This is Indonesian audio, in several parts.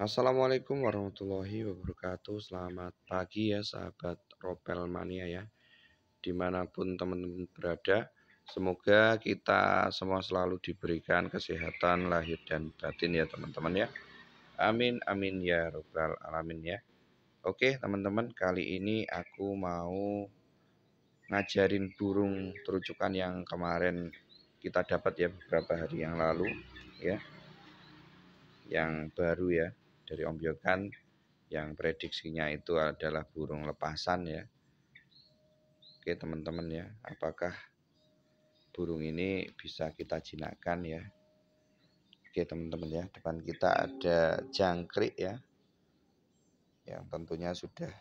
Assalamualaikum warahmatullahi wabarakatuh Selamat pagi ya sahabat Ropel Mania ya Dimanapun teman-teman berada Semoga kita semua selalu diberikan kesehatan lahir dan batin ya teman-teman ya Amin amin ya robbal alamin ya Oke teman-teman kali ini aku mau ngajarin burung terucukan yang kemarin kita dapat ya beberapa hari yang lalu ya yang baru ya dari Om Biokan yang prediksinya itu adalah burung lepasan ya. Oke teman-teman ya, apakah burung ini bisa kita jinakan ya. Oke teman-teman ya, depan kita ada jangkrik ya. Yang tentunya sudah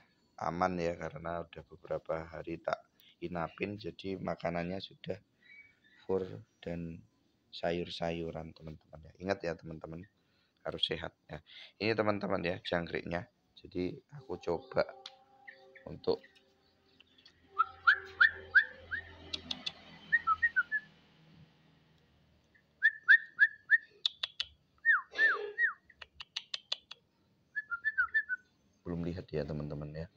aman ya karena udah beberapa hari tak inapin jadi makanannya sudah kur dan sayur-sayuran teman-teman ya. Ingat ya teman-teman harus sehat ya ini teman-teman ya jangkriknya jadi aku coba untuk belum lihat ya teman-teman ya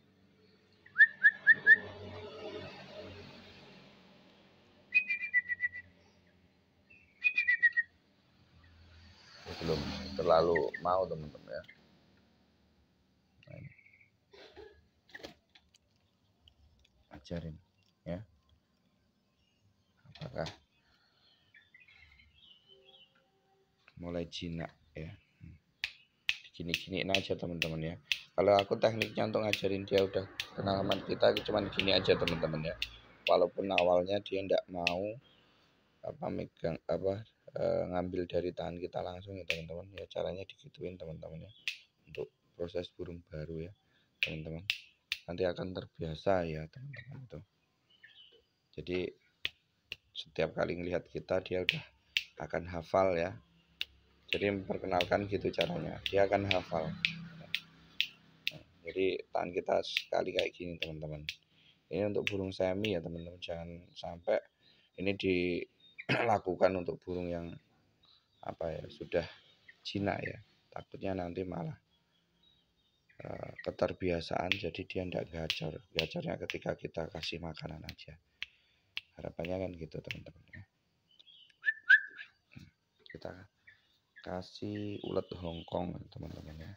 terlalu mau teman-teman ya nah, ajarin ya apakah mulai jinak ya gini-gini aja teman-teman ya kalau aku tekniknya untuk ngajarin dia udah pengalaman kita cuman gini aja teman-teman ya walaupun awalnya dia ndak mau apa megang apa Eh, ngambil dari tangan kita langsung ya teman-teman ya caranya digituin teman-teman ya untuk proses burung baru ya teman-teman nanti akan terbiasa ya teman-teman itu jadi setiap kali ngelihat kita dia udah akan hafal ya jadi memperkenalkan gitu caranya dia akan hafal jadi tangan kita sekali kayak gini teman-teman ini untuk burung semi ya teman-teman jangan sampai ini di lakukan untuk burung yang apa ya sudah jinak ya takutnya nanti malah uh, keterbiasaan jadi dia tidak gacor gacornya ketika kita kasih makanan aja harapannya kan gitu teman-teman ya kita kasih ulat Hongkong teman-teman ya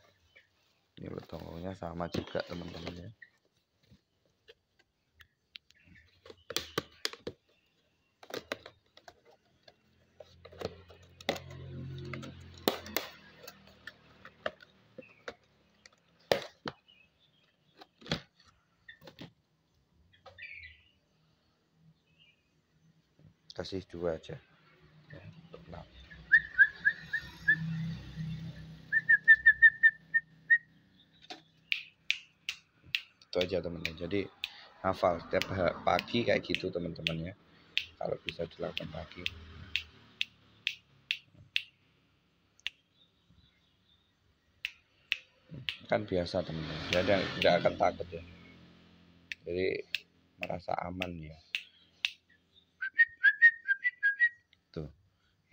ini ulat Hongkongnya sama juga teman-teman ya kasih dua aja untuk ya, nah. itu aja teman-teman jadi hafal setiap pagi kayak gitu teman-teman ya kalau bisa dilakukan pagi kan biasa teman-teman jadi tidak akan takut ya jadi merasa aman ya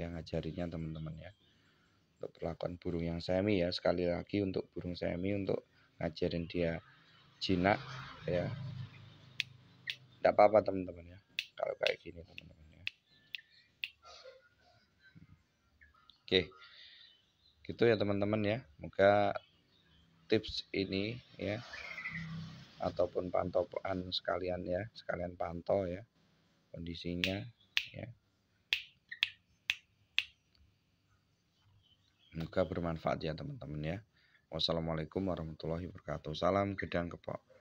yang ngajarinya teman-teman ya untuk perlakuan burung yang semi ya sekali lagi untuk burung semi untuk ngajarin dia jinak ya tidak apa-apa teman-teman ya kalau kayak gini teman-teman ya oke gitu ya teman-teman ya moga tips ini ya ataupun pantauan sekalian ya sekalian pantau ya kondisinya ya Semoga bermanfaat ya teman-teman ya. Wassalamualaikum warahmatullahi wabarakatuh. Salam gedang kepok.